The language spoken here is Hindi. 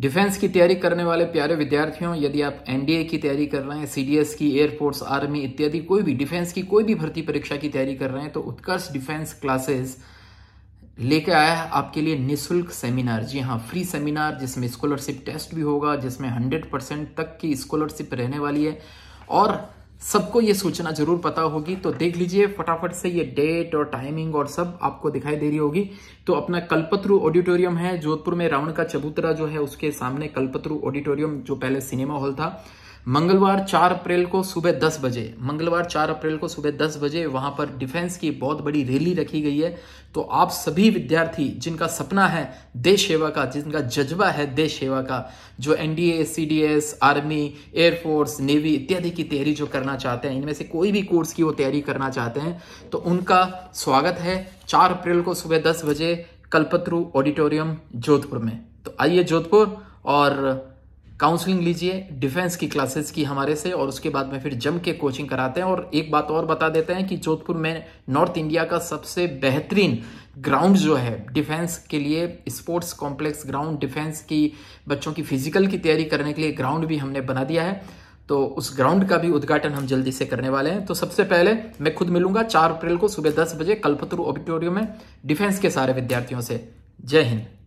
डिफेंस की तैयारी करने वाले प्यारे विद्यार्थियों यदि आप एनडीए की तैयारी कर रहे हैं सीडीएस की एयरफोर्स आर्मी इत्यादि कोई भी डिफेंस की कोई भी भर्ती परीक्षा की तैयारी कर रहे हैं तो उत्कर्ष डिफेंस क्लासेस लेकर आया है आपके लिए निशुल्क सेमिनार जी हाँ फ्री सेमिनार जिसमें स्कॉलरशिप टेस्ट भी होगा जिसमें हंड्रेड परसेंट तक की स्कॉलरशिप रहने वाली है और सबको ये सूचना जरूर पता होगी तो देख लीजिए फटाफट से ये डेट और टाइमिंग और सब आपको दिखाई दे रही होगी तो अपना कल्पत्रु ऑडिटोरियम है जोधपुर में रावण का चबूतरा जो है उसके सामने कल्पत्रु ऑडिटोरियम जो पहले सिनेमा हॉल था मंगलवार 4 अप्रैल को सुबह 10 बजे मंगलवार 4 अप्रैल को सुबह 10 बजे वहां पर डिफेंस की बहुत बड़ी रैली रखी गई है तो आप सभी विद्यार्थी जिनका सपना है देश सेवा का जिनका जज्बा है देश सेवा का जो NDA CDS army air force navy इत्यादि की तैयारी जो करना चाहते हैं इनमें से कोई भी कोर्स की वो तैयारी करना चाहते हैं तो उनका स्वागत है चार अप्रैल को सुबह दस बजे कल्पत्रु ऑडिटोरियम जोधपुर में तो आइए जोधपुर और काउंसलिंग लीजिए डिफेंस की क्लासेस की हमारे से और उसके बाद में फिर जम के कोचिंग कराते हैं और एक बात और बता देते हैं कि जोधपुर में नॉर्थ इंडिया का सबसे बेहतरीन ग्राउंड जो है डिफेंस के लिए स्पोर्ट्स कॉम्प्लेक्स ग्राउंड डिफेंस की बच्चों की फिजिकल की तैयारी करने के लिए ग्राउंड भी हमने बना दिया है तो उस ग्राउंड का भी उद्घाटन हम जल्दी से करने वाले हैं तो सबसे पहले मैं खुद मिलूंगा चार अप्रैल को सुबह दस बजे कल्पतरू ऑडिटोरियम में डिफेंस के सारे विद्यार्थियों से जय हिंद